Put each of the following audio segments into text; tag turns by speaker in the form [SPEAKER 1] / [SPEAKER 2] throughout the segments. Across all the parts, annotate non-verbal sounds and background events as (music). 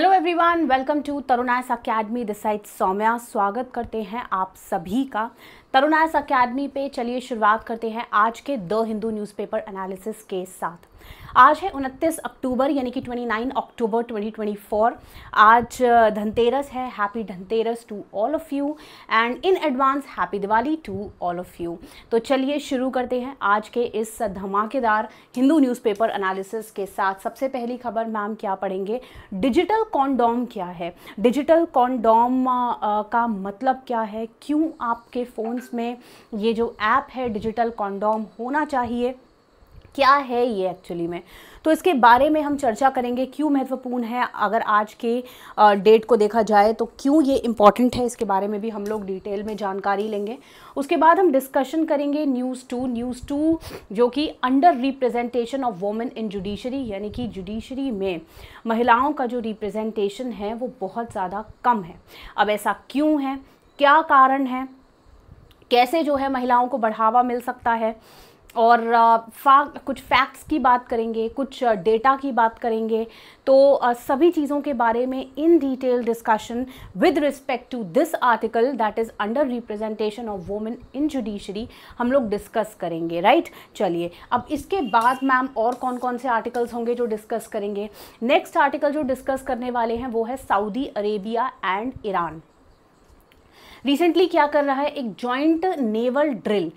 [SPEAKER 1] Hello everyone welcome to तरुणायस academy this side Saumya स्वागत करते हैं आप सभी का तरुणायस अकेडमी पे चलिए शुरुआत करते हैं आज के द हिंदू न्यूज़पेपर एनालिसिस के साथ आज है 29 अक्टूबर यानी कि 29 अक्टूबर 2024 आज धनतेरस है happy Dhanteras to all of you and in advance happy Diwali to all of you तो चलिए शुरू करते हैं आज के इस धमाकेदार हिंदू न्यूज़पेपर एनालिसिस के साथ सबसे पहली खबर मैम क्या पढ़ेंगे डिजिटल कॉन्डोम क्या है डिजिटल कॉन्डोम का मतलब क्या है क्यों आपके फ़ोन्स में ये जो ऐप है डिजिटल कॉन्डोम होना चाहिए क्या है ये एक्चुअली में तो इसके बारे में हम चर्चा करेंगे क्यों महत्वपूर्ण है अगर आज के डेट को देखा जाए तो क्यों ये इम्पॉर्टेंट है इसके बारे में भी हम लोग डिटेल में जानकारी लेंगे उसके बाद हम डिस्कशन करेंगे न्यूज़ टू न्यूज़ टू जो कि under representation of women in judiciary यानी कि जुडिशरी में महिलाओं का जो रिप्रेजेंटेशन है वो बहुत ज़्यादा कम है अब ऐसा क्यों है क्या कारण है कैसे जो है महिलाओं को बढ़ावा मिल सकता है और फा कुछ फैक्ट्स की बात करेंगे कुछ डेटा की बात करेंगे तो सभी चीज़ों के बारे में in detail discussion with respect to this article that is under representation of women in judiciary हम लोग डिस्कस करेंगे राइट चलिए अब इसके बाद मैम और कौन कौन से आर्टिकल्स होंगे जो डिस्कस करेंगे नेक्स्ट आर्टिकल जो डिस्कस करने वाले हैं वो है Saudi Arabia and Iran recently क्या कर रहा है एक जॉइंट नेवल ड्रिल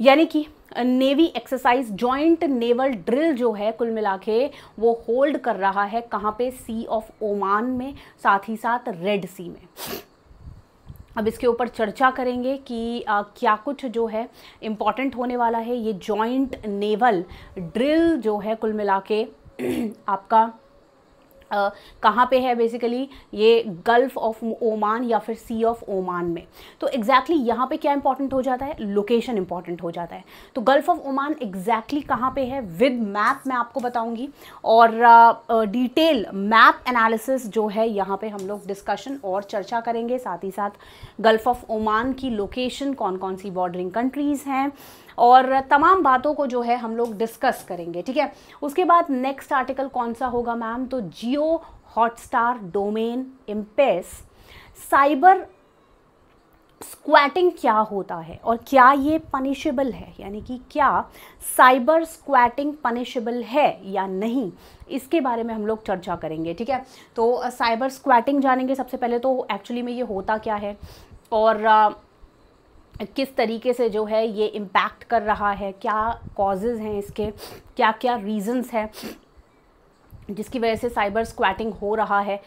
[SPEAKER 1] यानी कि navy exercise joint naval drill जो है कुल मिला के वो होल्ड कर रहा है कहाँ पे सी ऑफ ओमान में साथ ही साथ रेड सी में अब इसके ऊपर चर्चा करेंगे कि आ, क्या कुछ जो है इम्पॉर्टेंट होने वाला है ये जॉइंट नेवल ड्रिल जो है कुल मिला के (clears throat) आपका Uh, कहाँ पे है बेसिकली ये गल्फ ऑफ ओमान या फिर सी ऑफ ओमान में तो एग्जैक्टली exactly यहाँ पे क्या इंपॉर्टेंट हो जाता है लोकेशन इंपॉर्टेंट हो जाता है तो गल्फ ऑफ ओमान एग्जैक्टली कहाँ पे है विद मैप मैं आपको बताऊंगी और डिटेल मैप एनालिसिस जो है यहाँ पे हम लोग डिस्कशन और चर्चा करेंगे साथ ही साथ गल्फ ऑफ ओमान की लोकेशन कौन कौन सी बॉर्डरिंग कंट्रीज़ हैं और तमाम बातों को जो है हम लोग डिस्कस करेंगे ठीक है उसके बाद नेक्स्ट आर्टिकल कौन सा होगा मैम तो जियो हॉटस्टार डोमेन इम्पेस साइबर स्क्वैटिंग क्या होता है और क्या ये पनिशेबल है यानी कि क्या साइबर स्क्वैटिंग पनिशेबल है या नहीं इसके बारे में हम लोग चर्चा करेंगे ठीक है तो साइबर स्क्वैटिंग जानेंगे सबसे पहले तो एक्चुअली में ये होता क्या है और uh, किस तरीके से जो है ये इम्पैक्ट कर रहा है क्या कॉजेज़ हैं इसके क्या क्या रीज़न्स हैं जिसकी वजह से साइबर स्क्वैटिंग हो रहा है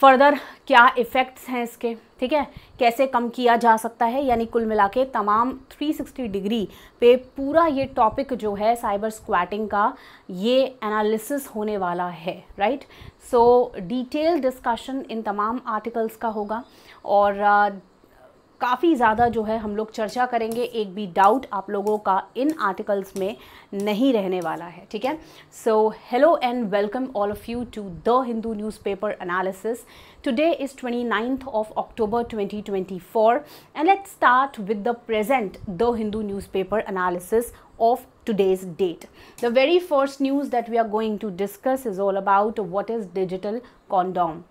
[SPEAKER 1] फर्दर क्या इफ़ेक्ट्स हैं इसके ठीक है कैसे कम किया जा सकता है यानी कुल मिला के तमाम 360 डिग्री पे पूरा ये टॉपिक जो है साइबर स्क्वैटिंग का ये एनालिसिस होने वाला है राइट सो डिटेल डिस्कशन इन तमाम आर्टिकल्स का होगा और काफ़ी ज़्यादा जो है हम लोग चर्चा करेंगे एक भी डाउट आप लोगों का इन आर्टिकल्स में नहीं रहने वाला है ठीक है so hello and welcome all of you to the Hindu newspaper analysis today is twenty ninth of October 2024 and let's start with the present the Hindu newspaper analysis of today's date the very first news that we are going to discuss is all about what is digital condom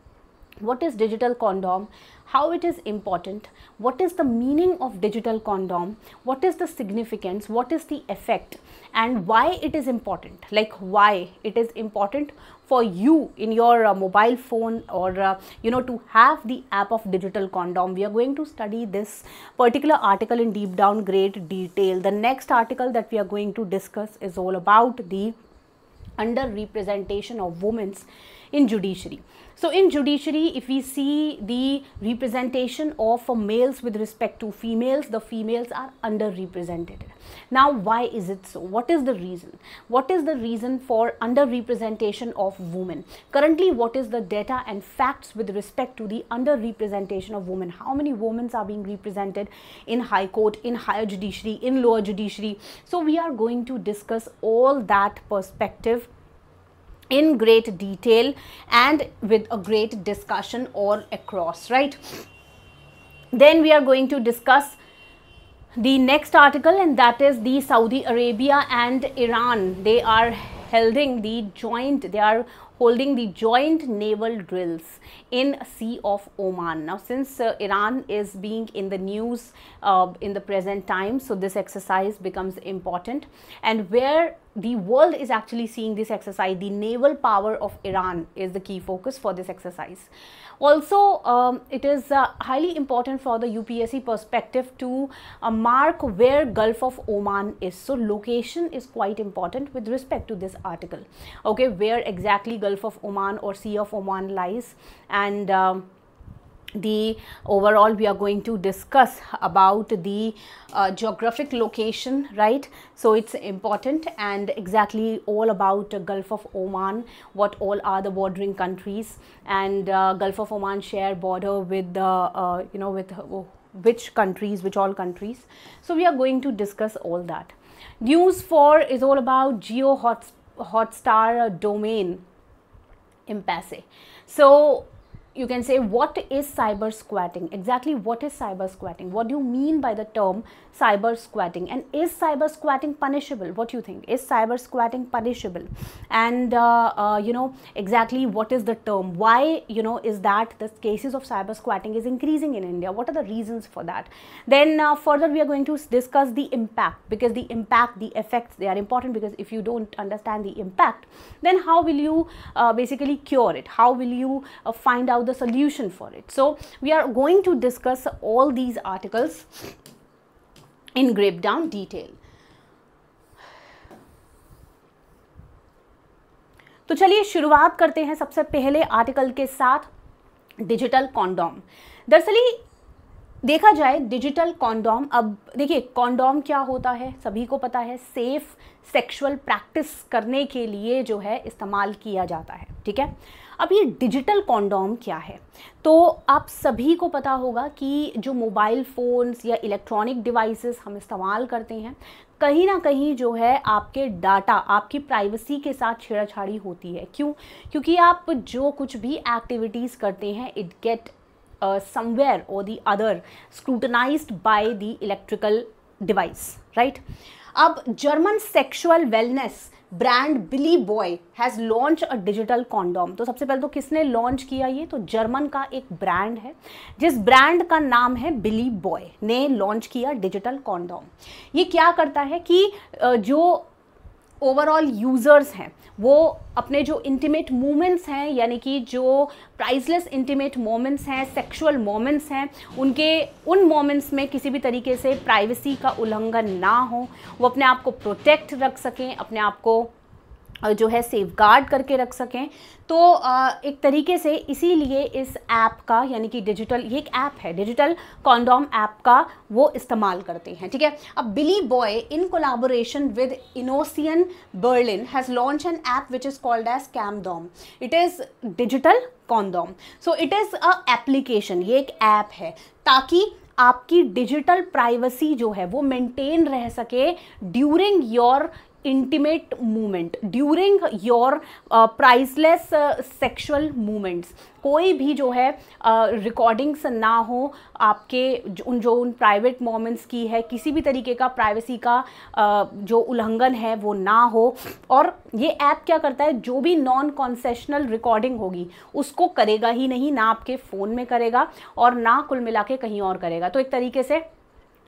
[SPEAKER 1] what is digital condom how it is important, what is the meaning of digital condom, what is the significance, what is the effect and why it is important, like why it is important for you in your uh, mobile phone or uh, you know to have the app of digital condom we are going to study this particular article in deep down great detail the next article that we are going to discuss is all about the under representation of women's in judiciary. So in judiciary, if we see the representation of males with respect to females, the females are underrepresented. Now, why is it so? What is the reason? What is the reason for underrepresentation of women? Currently, what is the data and facts with respect to the underrepresentation of women? How many women are being represented in high court, in higher judiciary, in lower judiciary? So, we are going to discuss all that perspective in great detail and with a great discussion all across right then we are going to discuss the next article and that is the Saudi Arabia and Iran. They are holding the joint, they are holding the joint naval drills in Sea of Oman. Now, since uh, Iran is being in the news uh, in the present time, so this exercise becomes important. And where the world is actually seeing this exercise. The naval power of Iran is the key focus for this exercise. Also, um, it is uh, highly important for the UPSC perspective to uh, mark where Gulf of Oman is. So, location is quite important with respect to this article. Okay, where exactly Gulf of Oman or Sea of Oman lies and um, the overall we are going to discuss about the uh, geographic location right so it's important and exactly all about uh, Gulf of Oman what all are the bordering countries and uh, Gulf of Oman share border with the uh, you know with oh, which countries which all countries so we are going to discuss all that news 4 is all about geo hot hotstar domain impasse so you can say what is cyber squatting exactly what is cyber squatting what do you mean by the term cyber squatting and is cyber squatting punishable what do you think is cyber squatting punishable and uh, uh, you know exactly what is the term why you know is that the cases of cyber squatting is increasing in india what are the reasons for that then uh, further we are going to discuss the impact because the impact the effects they are important because if you don't understand the impact then how will you uh, basically cure it how will you uh, find out the solution for it. So we are going to discuss all these articles in grape down detail. तो चलिए शुरुआत करते हैं सबसे पहले article के साथ digital condom दरअसल देखा जाए डिजिटल कॉन्डोम अब देखिए कॉन्डोम क्या होता है सभी को पता है सेफ सेक्सुअल प्रैक्टिस करने के लिए जो है इस्तेमाल किया जाता है ठीक है अब ये डिजिटल कॉन्डोम क्या है तो आप सभी को पता होगा कि जो मोबाइल फ़ोन्स या इलेक्ट्रॉनिक डिवाइसेस हम इस्तेमाल करते हैं कहीं ना कहीं जो है आपके डाटा आपकी प्राइवेसी के साथ छेड़छाड़ी होती है क्यों क्योंकि आप जो कुछ भी एक्टिविटीज़ करते हैं it get somewhere or the other scrutinize by the electrical device right अब German sexual wellness brand Billy Boy has launch a digital condom तो सबसे पहले तो किसने लॉन्च किया ये तो जर्मन का एक ब्रांड है जिस ब्रांड का नाम है बिली बॉय ने लॉन्च किया डिजिटल कॉन्डोम ये क्या करता है कि जो ओवरऑल यूज़र्स हैं वो अपने जो इंटीमेट मोमेंट्स हैं यानी कि जो प्राइसलेस इंटीमेट मोमेंट्स हैं सेक्सुअल मोमेंट्स हैं उनके उन मोमेंट्स में किसी भी तरीके से प्राइवेसी का उल्लंघन ना हो वो अपने आप को प्रोटेक्ट रख सकें अपने आप को जो है सेफ गार्ड करके रख सकें तो एक तरीके से इसीलिए इस ऐप का यानी कि डिजिटल ये एक ऐप है डिजिटल कॉन्डोम ऐप का वो इस्तेमाल करते हैं ठीक है अब Billy Boy in collaboration with Innocean Berlin has launch an app which is called as Camdom it is digital condom so it is a application ये एक ऐप है ताकि आपकी डिजिटल प्राइवेसी जो है वो मेंटेन रह सके during your intimate movement during your priceless sexual movements कोई भी जो है रिकॉर्डिंग्स uh, ना हो आपके उन जो उन प्राइवेट मोमेंट्स की है किसी भी तरीके का प्राइवेसी का uh, जो उल्लंघन है वो ना हो और ये ऐप क्या करता है जो भी नॉन कॉन्सेशनल रिकॉर्डिंग होगी उसको करेगा ही नहीं ना आपके फ़ोन में करेगा और ना कुल मिला के कहीं और करेगा तो एक तरीके से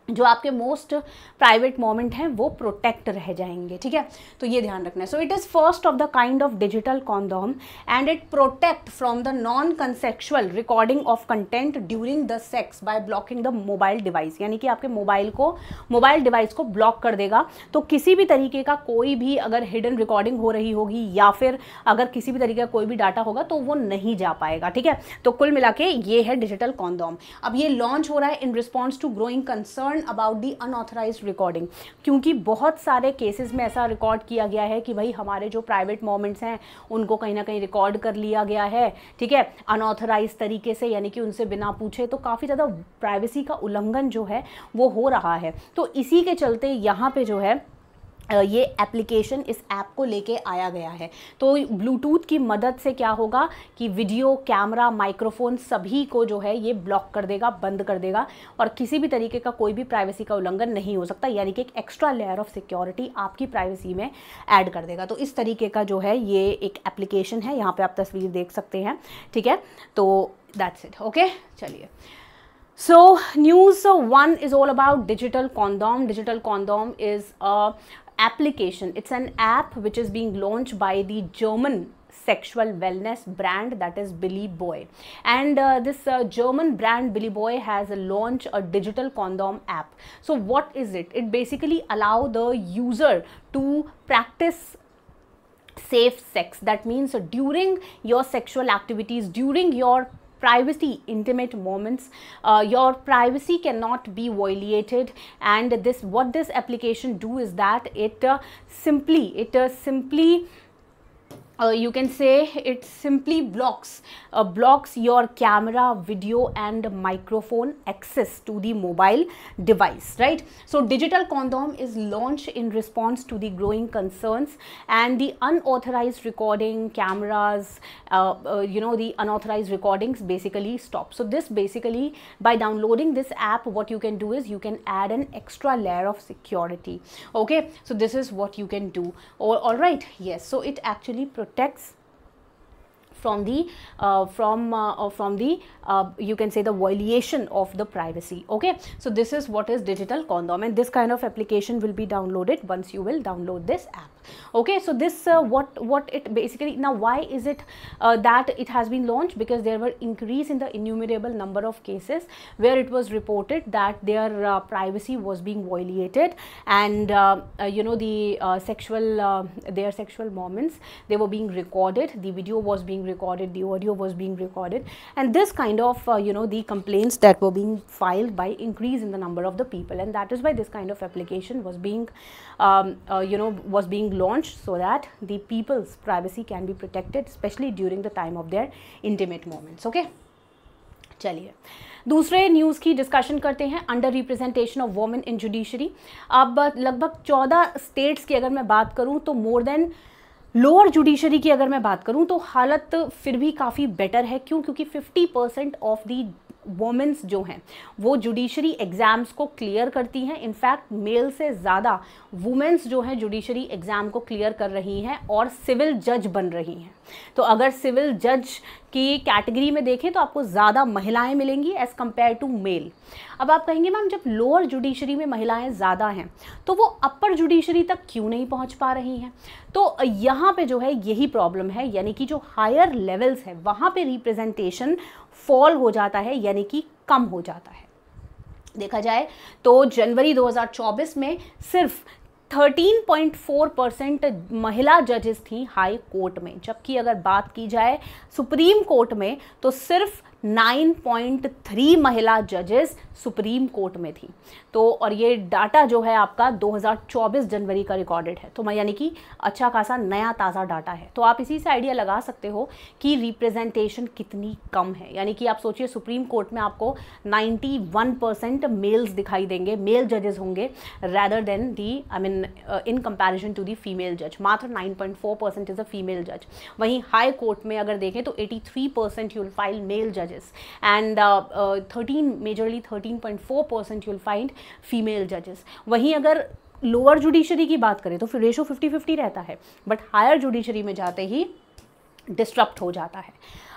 [SPEAKER 1] जो आपके मोस्ट प्राइवेट मोमेंट हैं वो प्रोटेक्ट रह जाएंगे ठीक है तो ये ध्यान रखना है so it is first of the kind of digital condom and it protect from the non consensual recording of content during the sex by blocking the mobile device यानी कि आपके मोबाइल को मोबाइल डिवाइस को block कर देगा तो किसी भी तरीके का कोई भी अगर हिडन रिकॉर्डिंग हो रही होगी या फिर अगर किसी भी तरीके का कोई भी डाटा होगा तो वो नहीं जा पाएगा ठीक है तो कुल मिला ये है डिजिटल कॉन्डोम अब ये लॉन्च हो रहा है in response to growing concern concern about the unauthorize recording क्योंकि बहुत सारे केसेस में ऐसा रिकॉर्ड किया गया है कि भाई हमारे जो प्राइवेट मोमेंट्स हैं उनको कहीं ना कहीं रिकॉर्ड कर लिया गया है ठीक है अनऑथराइज तरीके से यानी कि उनसे बिना पूछे तो काफ़ी ज़्यादा प्राइवेसी का उल्लंघन जो है वो हो रहा है तो इसी के चलते यहाँ पर जो है ये एप्लीकेशन इस ऐप को लेके आया गया है तो ब्लूटूथ की मदद से क्या होगा कि वीडियो कैमरा माइक्रोफोन सभी को जो है ये ब्लॉक कर देगा बंद कर देगा और किसी भी तरीके का कोई भी प्राइवेसी का उल्लंघन नहीं हो सकता यानी कि एक एक्स्ट्रा लेयर ऑफ सिक्योरिटी आपकी प्राइवेसी में ऐड कर देगा तो इस तरीके का जो है ये एक एप्लीकेशन है यहाँ पर आप तस्वीर देख सकते हैं ठीक है तो दैट्स इट ओके चलिए so news one is all about digital condom digital condom is a application. It's an app which is being launched by the German sexual wellness brand that is Billy Boy. And uh, this uh, German brand Billy Boy has launched a digital condom app. So what is it? It basically allow the user to practice safe sex. That means during your sexual activities, during your privacy intimate moments uh, your privacy cannot be violated and this what this application do is that it uh, simply it uh, simply uh, you can say it simply blocks uh, blocks your camera video and microphone access to the mobile device right so digital condom is launched in response to the growing concerns and the unauthorized recording cameras uh, uh you know the unauthorized recordings basically stop so this basically by downloading this app what you can do is you can add an extra layer of security okay so this is what you can do all, all right yes so it actually protects text from the uh, from uh, uh, from the uh, you can say the violation of the privacy okay so this is what is digital condom and this kind of application will be downloaded once you will download this app okay so this uh, what what it basically now why is it uh, that it has been launched because there were increase in the innumerable number of cases where it was reported that their privacy was being violated and you know the sexual their sexual moments they were being recorded the video was being recorded, the audio was being recorded and this kind of, uh, you know, the complaints that were being filed by increase in the number of the people and that is why this kind of application was being, um, uh, you know, was being launched so that the people's privacy can be protected, especially during the time of their intimate moments, okay? चलिए दूसरे news की discussion करते हैं under representation of women in judiciary अब लगभग 14 states की अगर मैं बात करूं तो मोर देन लोअर जुडिशरी की अगर मैं बात करूं तो हालत फिर भी काफ़ी बेटर है क्यों क्योंकि 50 परसेंट ऑफ दी वोमेंस जो हैं वो जुडिशरी एग्ज़ाम्स को क्लियर करती हैं इनफैक्ट मेल से ज़्यादा वुमेंस जो हैं जुडिशरी एग्ज़ाम को क्लियर कर रही हैं और सिविल जज बन रही हैं तो अगर सिविल जज की कैटेगरी में देखें तो आपको ज़्यादा महिलाएं मिलेंगी एज़ कम्पेयर टू मेल अब आप कहेंगे मैम जब लोअर जुडिशरी में महिलाएं ज़्यादा हैं तो वो अपर जुडिशरी तक क्यों नहीं पहुंच पा रही हैं तो यहाँ पे जो है यही प्रॉब्लम है यानी कि जो हायर लेवल्स है वहाँ पे रिप्रेजेंटेशन फॉल हो जाता है यानी कि कम हो जाता है देखा जाए तो जनवरी 2024 में सिर्फ 13.4 परसेंट महिला जजेस थी हाई कोर्ट में जबकि अगर बात की जाए सुप्रीम कोर्ट में तो सिर्फ 9.3 महिला जजेस सुप्रीम कोर्ट में थी तो और ये डाटा जो है आपका 2024 जनवरी का रिकॉर्डेड है तो मैं यानी कि अच्छा खासा नया ताज़ा डाटा है तो आप इसी से आइडिया लगा सकते हो कि रिप्रेजेंटेशन कितनी कम है यानी कि आप सोचिए सुप्रीम कोर्ट में आपको 91 परसेंट मेल्स दिखाई देंगे मेल जजेस होंगे rather than the I mean in comparison to the female जज मात्र nine percent is a female जज वहीं हाई कोर्ट में अगर देखें तो एटी थ्री परसेंट यूल फाइल मेल जज judges and uh, uh, 13 majorly 13.4 percent you will find female judges वहीं अगर लोअर जुडिशरी की बात करें तो फिर रेशो 50-50 रहता है बट हायर जुडिशरी में जाते ही डिस्टर्ब हो जाता है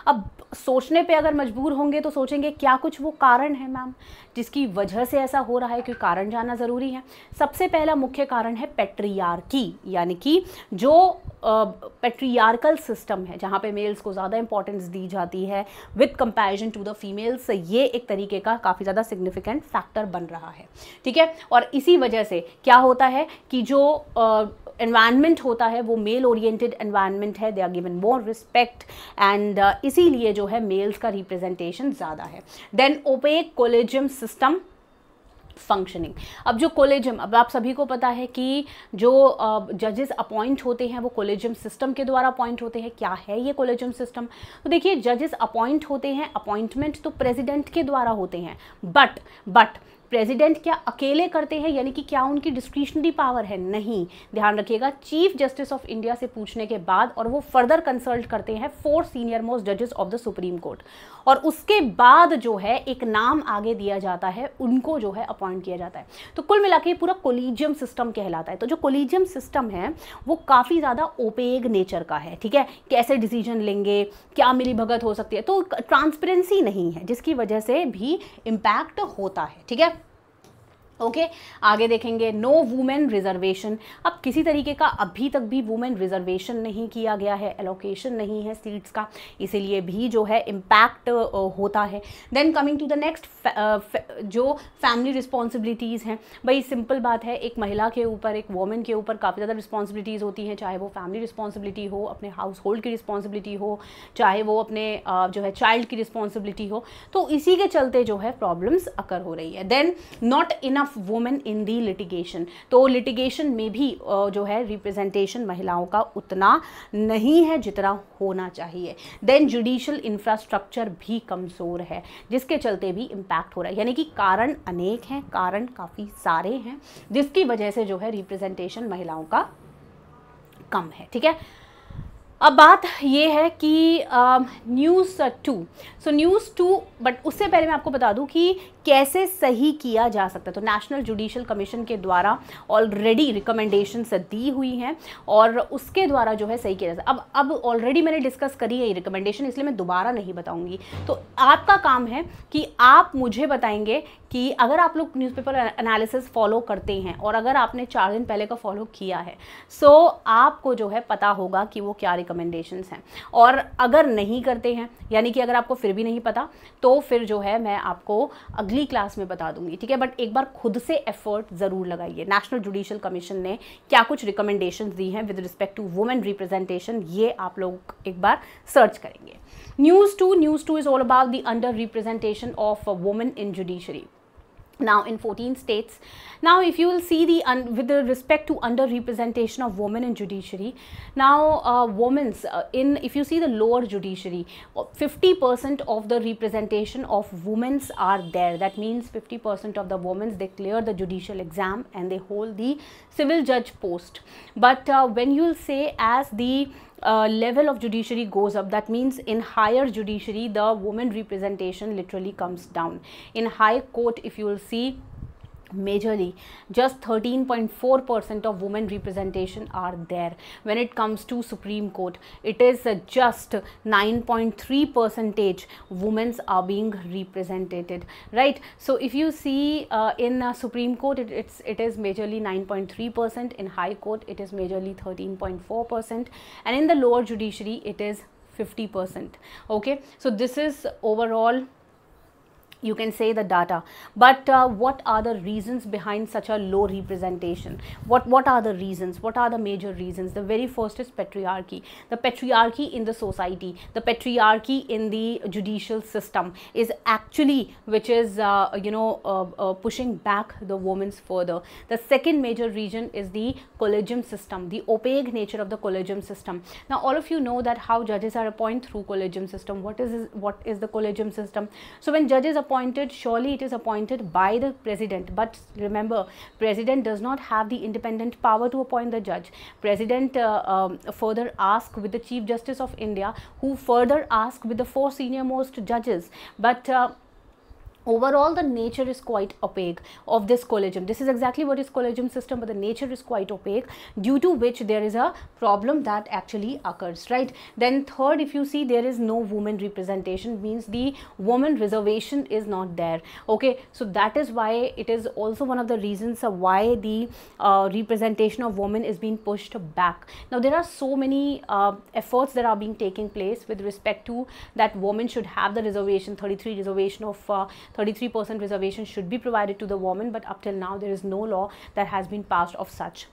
[SPEAKER 1] अब सोचने पे अगर मजबूर होंगे तो सोचेंगे क्या कुछ वो कारण है मैम जिसकी वजह से ऐसा हो रहा है क्योंकि कारण जाना ज़रूरी है सबसे पहला मुख्य कारण है पेट्रियार्की यानी कि जो पेट्रियार्कल सिस्टम है जहाँ पे मेल्स को ज़्यादा इंपॉर्टेंस दी जाती है with comparison to the females ये एक तरीके का काफ़ी ज़्यादा सिग्निफिकेंट फैक्टर बन रहा है ठीक है और इसी वजह से क्या होता है कि जो इन्वायरमेंट uh, होता है वो मेल ओरिएंटेड इन्वायरमेंट है they are given more respect and इसीलिए जो है मेल्स का रिप्रेजेंटेशन ज़्यादा है then opaque collegium system functioning अब जो कोलेजियम अब आप सभी को पता है कि जो जजेस अपॉइंट होते हैं वो कोलेजियम सिस्टम के द्वारा अपॉइंट होते हैं क्या है ये कोलेजियम सिस्टम तो देखिए जजेस अपॉइंट होते हैं अपॉइंटमेंट तो प्रेसिडेंट के द्वारा होते हैं बट बट प्रेसिडेंट क्या अकेले करते हैं यानी कि क्या उनकी डिस्क्रिशनरी पावर है नहीं ध्यान रखिएगा चीफ जस्टिस ऑफ इंडिया से पूछने के बाद और वो फर्दर कंसल्ट करते हैं फोर सीनियर मोस्ट जजेस ऑफ द सुप्रीम कोर्ट और उसके बाद जो है एक नाम आगे दिया जाता है उनको जो है अपॉइंट किया जाता है तो कुल मिला के पूरा कोलिजियम सिस्टम कहलाता है तो जो कोलिजियम सिस्टम है वो काफ़ी ज़्यादा ओपेग नेचर का है ठीक है कैसे डिसीजन लेंगे क्या मिली भगत हो सकती है तो ट्रांसपेरेंसी नहीं है जिसकी वजह से भी इम्पैक्ट होता है ठीक है ओके okay? आगे देखेंगे नो वुमेन रिजर्वेशन अब किसी तरीके का अभी तक भी वुमेन रिजर्वेशन नहीं किया गया है एलोकेशन नहीं है सीट्स का इसीलिए भी जो है इम्पैक्ट होता है then coming to the next जो फैमिली रिस्पॉन्सिबिलिटीज़ हैं भाई सिंपल बात है एक महिला के ऊपर एक वोमेन के ऊपर काफ़ी ज़्यादा रिस्पॉन्सिबिलिटीज़ होती हैं चाहे वो फैमिली रिस्पॉन्सिबिलिटी हो अपने हाउस होल्ड की रिस्पॉन्सिबिलिटी हो चाहे वो अपने जो है चाइल्ड की रिस्पॉन्सिबिलिटी हो तो इसी के चलते जो है प्रॉब्लम्स अकर हो रही है then not enough of women in the litigation तो लिटिगेशन में भी जो है रिप्रेजेंटेशन महिलाओं का उतना नहीं है जितना होना चाहिए देन जुडिशल इंफ्रास्ट्रक्चर भी कमज़ोर है जिसके चलते भी इम्पैक्ट हो रहा है यानी कि कारण अनेक हैं कारण काफ़ी सारे हैं जिसकी वजह से जो है रिप्रेजेंटेशन महिलाओं का कम है ठीक है अब बात ये है कि news two so news two but उससे पहले मैं आपको बता दूं कि कैसे सही किया जा सकता है तो नेशनल जुडिशल कमीशन के द्वारा ऑलरेडी रिकमेंडेशंस दी हुई हैं और उसके द्वारा जो है सही किया जा सकता अब अब ऑलरेडी मैंने डिस्कस करी है ये रिकमेंडेशन इसलिए मैं दोबारा नहीं बताऊंगी तो आपका काम है कि आप मुझे बताएंगे कि अगर आप लोग न्यूज़पेपर एनालिसिस फॉलो करते हैं और अगर आपने चार दिन पहले का फॉलो किया है सो so, आपको जो है पता होगा कि वो क्या रिकमेंडेशंस हैं और अगर नहीं करते हैं यानी कि अगर आपको फिर भी नहीं पता तो फिर जो है मैं आपको अगली क्लास में बता दूंगी ठीक है बट एक बार खुद से एफर्ट ज़रूर लगाइए नेशनल जुडिशियल कमीशन ने क्या कुछ रिकमेंडेशन दी हैं with respect to women representation ये आप लोग एक बार सर्च करेंगे news two news two is all about the under representation of women in judiciary now in 14 states. Now if you will see the with respect to underrepresentation of women in judiciary, now uh, women's uh, in if you see the lower judiciary, 50% uh, of the representation of women's are there. That means 50% of the women's they clear the judicial exam and they hold the civil judge post. But uh, when you will say as the uh, level of judiciary goes up that means in higher judiciary the woman representation literally comes down in high court if you will see majorly just 13.4% of women representation are there when it comes to supreme court it is just 9.3 percentage women's are being represented right so if you see uh, in uh, supreme court it, it's it is majorly 9.3 percent in high court it is majorly 13.4 percent and in the lower judiciary it is 50 percent okay so this is overall you can say the data but uh, what are the reasons behind such a low representation what what are the reasons what are the major reasons the very first is patriarchy the patriarchy in the society the patriarchy in the judicial system is actually which is uh, you know uh, uh pushing back the women's further the second major reason is the collegium system the opaque nature of the collegium system now all of you know that how judges are appointed through collegium system what is what is the collegium system so when judges are appointed, surely it is appointed by the president. But remember, president does not have the independent power to appoint the judge. President uh, um, further ask with the Chief Justice of India, who further ask with the four senior most judges. But uh, overall the nature is quite opaque of this collagen this is exactly what is collagen system but the nature is quite opaque due to which there is a problem that actually occurs right then third if you see there is no woman representation means the woman reservation is not there okay so that is why it is also one of the reasons why the uh, representation of women is being pushed back now there are so many uh, efforts that are being taking place with respect to that women should have the reservation 33 reservation of uh, 33% reservation should be provided to the woman but up till now there is no law that has been passed of such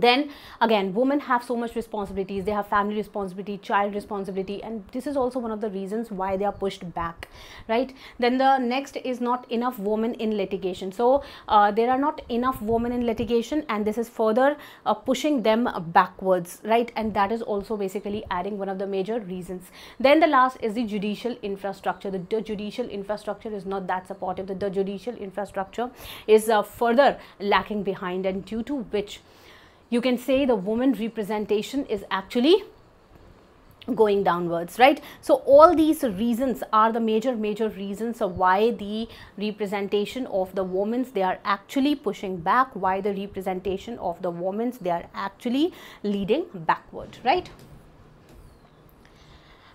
[SPEAKER 1] then again women have so much responsibilities they have family responsibility child responsibility and this is also one of the reasons why they are pushed back right then the next is not enough women in litigation so uh, there are not enough women in litigation and this is further uh, pushing them backwards right and that is also basically adding one of the major reasons then the last is the judicial infrastructure the, the judicial infrastructure is not that supportive the, the judicial infrastructure is uh, further lacking behind and due to which you can say the woman representation is actually going downwards right so all these reasons are the major major reasons of why the representation of the women's they are actually pushing back why the representation of the women's they are actually leading backward right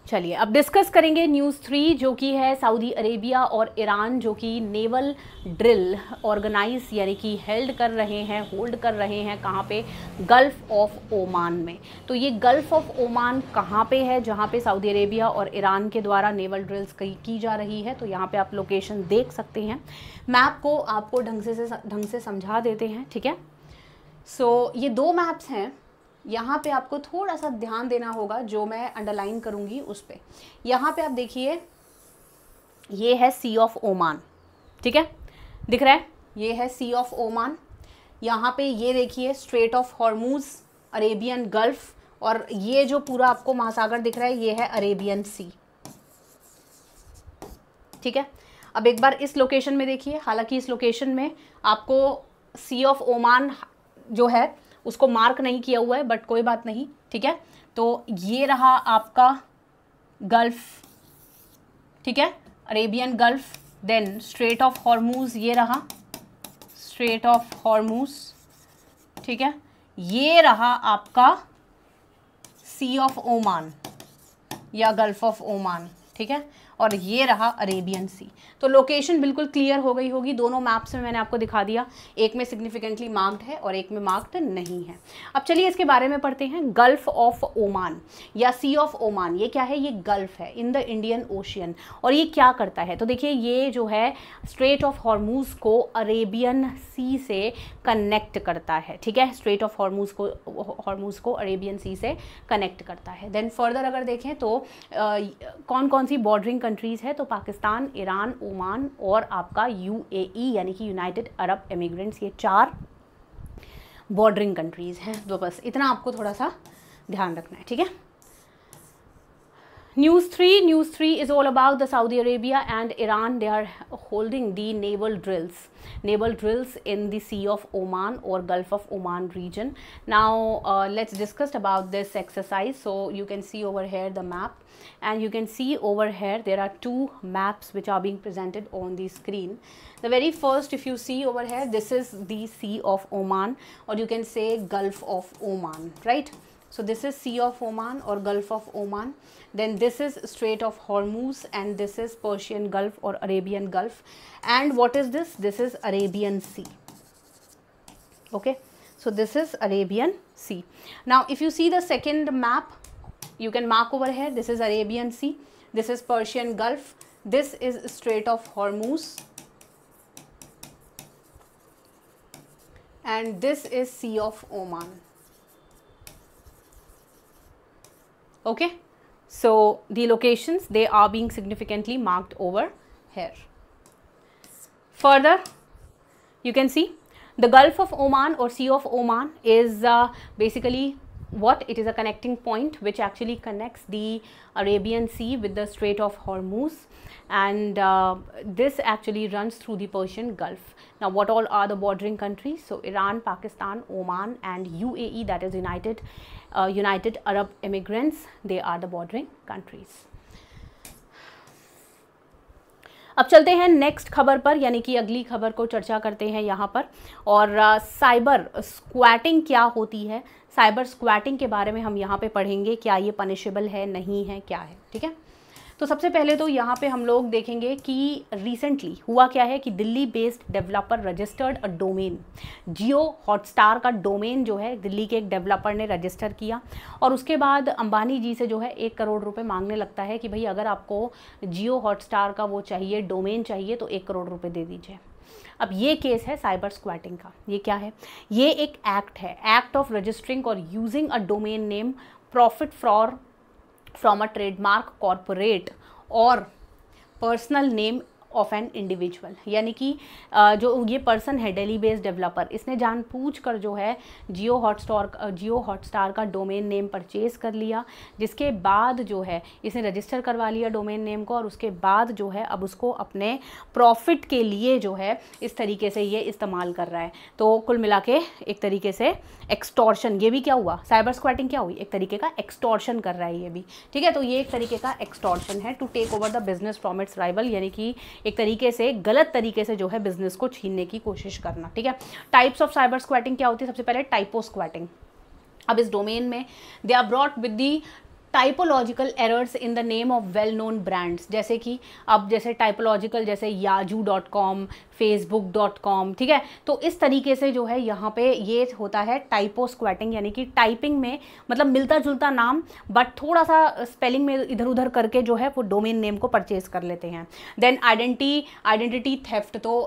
[SPEAKER 1] चलिए अब discuss करेंगे news three जो कि है Saudi Arabia और Iran जो कि naval drill organise यानी कि हेल्ड कर रहे हैं होल्ड कर रहे हैं कहाँ पे गल्फ़ ऑफ ओमान में तो ये गल्फ़ ऑफ ओमान कहाँ पे है जहाँ पे सऊदी अरेबिया और ईरान के द्वारा नेवल ड्रिल्स की जा रही है तो यहाँ पे आप लोकेशन देख सकते हैं मैप को आपको ढंग से ढंग से समझा देते हैं ठीक है सो so, ये दो मैप्स हैं यहाँ पे आपको थोड़ा सा ध्यान देना होगा जो मैं अंडरलाइन करूँगी उस पर यहाँ पे आप देखिए ये है सी ऑफ ओमान ठीक है दिख रहा है ये है सी ऑफ ओमान यहाँ पे ये देखिए strait of Hormuz Arabian gulf और ये जो पूरा आपको महासागर दिख रहा है ये है अरेबियन सी ठीक है अब एक बार इस लोकेशन में देखिए हालांकि इस लोकेशन में आपको सी ऑफ ओमान जो है उसको मार्क नहीं किया हुआ है बट कोई बात नहीं ठीक है तो ये रहा आपका गल्फ ठीक है Arabian gulf then strait of Hormuz ये रहा स्ट्रेट ऑफ हॉर्मूज ठीक है ये रहा आपका सी ऑफ ओमान या गल्फ ऑफ ओमान ठीक है और ये रहा अरेबियन सी तो लोकेशन बिल्कुल क्लियर हो गई होगी दोनों मैप्स में मैंने आपको दिखा दिया एक में सिग्निफिकेंटली मार्क्ड है और एक में मार्क्ड नहीं है अब चलिए इसके बारे में पढ़ते हैं गल्फ ऑफ ओमान या सी ऑफ ओमान ये क्या है ये गल्फ है इन द इंडियन ओशियन और ये क्या करता है तो देखिए ये जो है स्ट्रेट ऑफ हॉर्मूज को अरेबियन सी से कनेक्ट करता है ठीक है स्ट्रेट ऑफ हॉर्मूज को हॉर्मूज को अरेबियन सी से कनेक्ट करता है देन फर्दर अगर देखें तो आ, कौन कौन सी बॉर्डरिंग कंट्रीज़ है तो पाकिस्तान ईरान ओमान और आपका यूएई e, यानी कि यूनाइटेड अरब एमिग्रेंट्स ये चार बॉर्डरिंग कंट्रीज़ हैं तो बस इतना आपको थोड़ा सा ध्यान रखना है ठीक है News 3, News 3 is all about the Saudi Arabia and Iran. They are holding the naval drills, naval drills in the Sea of Oman or Gulf of Oman region. Now, uh, let's discuss about this exercise. So, you can see over here the map and you can see over here there are two maps which are being presented on the screen. The very first, if you see over here, this is the Sea of Oman or you can say Gulf of Oman, right? So this is Sea of Oman or Gulf of Oman. Then this is Strait of Hormuz and this is Persian Gulf or Arabian Gulf. And what is this? This is Arabian Sea. Okay. So this is Arabian Sea. Now if you see the second map, you can mark over here. This is Arabian Sea. This is Persian Gulf. This is Strait of Hormuz. And this is Sea of Oman. okay so the locations they are being significantly marked over here further you can see the Gulf of Oman or Sea of Oman is uh, basically what it is a connecting point which actually connects the Arabian Sea with the Strait of Hormuz and uh, this actually runs through the Persian Gulf. Now what all are the bordering countries? So Iran, Pakistan, Oman and UAE that is United uh, United Arab Immigrants. They are the bordering countries. अब चलते हैं next खबर पर यानी कि अगली खबर को चर्चा करते हैं यहाँ पर और आ, साइबर स्क्वैटिंग क्या होती है साइबर स्क्वैटिंग के बारे में हम यहाँ पे पढ़ेंगे क्या ये पनिशेबल है नहीं है क्या है ठीक है तो सबसे पहले तो यहाँ पे हम लोग देखेंगे कि रिसेंटली हुआ क्या है कि Delhi based developer registered a domain Jio Hotstar का डोमेन जो है दिल्ली के एक डेवलपर ने रजिस्टर किया और उसके बाद अंबानी जी से जो है एक करोड़ रुपये मांगने लगता है कि भाई अगर आपको जियो हॉटस्टार का वो चाहिए डोमेन चाहिए तो एक करोड़ रुपये दे दीजिए अब ये केस है साइबर स्क्वाटिंग का ये क्या है ये एक एक्ट है एक्ट ऑफ रजिस्टरिंग और using a domain name profit for from a trademark corporate or personal name of an individual यानी कि जो ये पर्सन है डेली बेस्ड डेवलपर इसने जान पूछ कर जो है जियो स्टॉर जियो हॉटस्टार का डोमेन नेम परचेज कर लिया जिसके बाद जो है इसने रजिस्टर करवा लिया डोमेन नेम को और उसके बाद जो है अब उसको अपने प्रॉफिट के लिए जो है इस तरीके से ये इस्तेमाल कर रहा है तो कुल मिला के एक तरीके से एक्सटॉर्शन ये भी क्या हुआ साइबर स्क्वाटिंग क्या हुई एक तरीके का एक्सटॉर्शन कर रहा है ये भी ठीक है तो ये एक तरीके का एक्सटॉर्शन है to take over the business from its rival यानी कि एक तरीके से गलत तरीके से जो है बिजनेस को छीनने की कोशिश करना ठीक है टाइप्स ऑफ साइबर स्क्वाटिंग क्या होती है सबसे पहले टाइपो स्क्वाटिंग अब इस डोमेन में they are broad with the typological errors in the name of well known brands जैसे कि अब जैसे टाइपोलॉजिकल जैसे याजू dot com Facebook dot com ठीक है तो इस तरीके से जो है यहाँ पे ये होता है टाइपो स्क्वैटिंग यानी कि टाइपिंग में मतलब मिलता जुलता नाम बट थोड़ा सा स्पेलिंग में इधर उधर करके जो है वो डोमेन नेम को परचेज कर लेते हैं देन आइडेंटी आइडेंटिटी थेफ्ट तो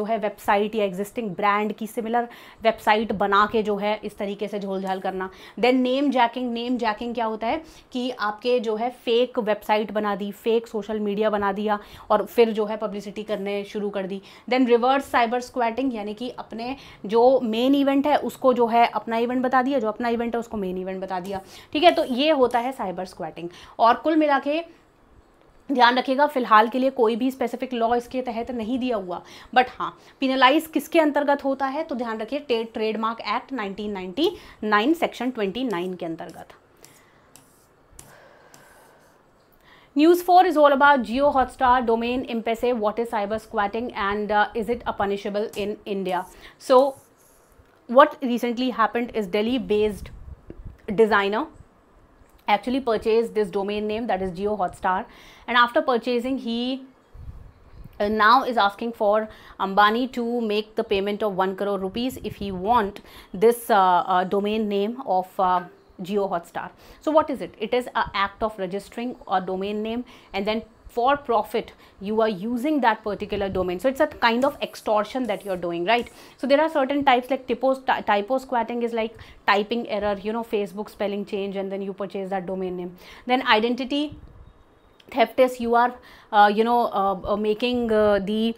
[SPEAKER 1] जो है वेबसाइट या एग्जिस्टिंग ब्रांड की सिमिलर वेबसाइट बना के जो है इस तरीके से झोलझाल करना then name jacking name jacking क्या होता है कि आपके जो है फेक वेबसाइट बना दी फेक सोशल मीडिया बना दिया और फिर जो है पब्लिसिटी करने शुरू कर दी देन रिवर्स साइबर स्क्वैटिंग यानी कि अपने जो मेन इवेंट है उसको जो है अपना इवेंट बता दिया जो अपना इवेंट है उसको मेन इवेंट बता दिया ठीक है तो ये होता है साइबर स्क्वैटिंग और कुल मिला के ध्यान रखिएगा फिलहाल के लिए कोई भी स्पेसिफिक लॉ इसके तहत नहीं दिया हुआ बट हाँ पिनलाइज किसके अंतर्गत होता है तो ध्यान रखिए ट्रेडमार्क एक्ट 1999 सेक्शन 29 के अंतर्गत News 4 is all about Geo Hotstar domain impese. what is cyber squatting and uh, is it a punishable in India? So what recently happened is Delhi based designer actually purchased this domain name that is Geo Hotstar and after purchasing he uh, now is asking for Ambani to make the payment of 1 crore rupees if he want this uh, uh domain name of uh, Geo Hotstar. So what is it? It is an act of registering a domain name and then for profit you are using that particular domain so it's a kind of extortion that you're doing right so there are certain types like typos typo squatting is like typing error you know facebook spelling change and then you purchase that domain name then identity theft is you are uh, you know uh, uh, making uh, the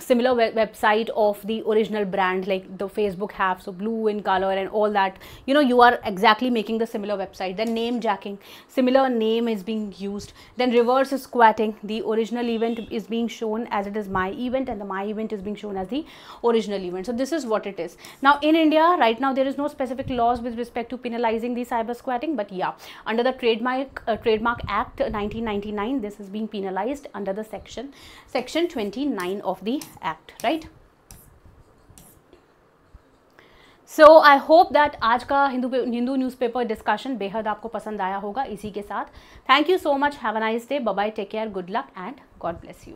[SPEAKER 1] similar website of the original brand like the facebook have so blue in color and all that you know you are exactly making the similar website then name jacking similar name is being used then reverse squatting the original event is being shown as it is my event and the my event is being shown as the original event so this is what it is now in india right now there is no specific laws with respect to penalizing the cyber squatting but yeah under the trademark uh, trademark act 1999 this is being penalized under the section section 29 of the act right so I hope that आज का Hindu Hindu newspaper discussion बेहद आपको पसंद आया होगा इसी के साथ thank you so much have a nice day bye take care good luck and God bless you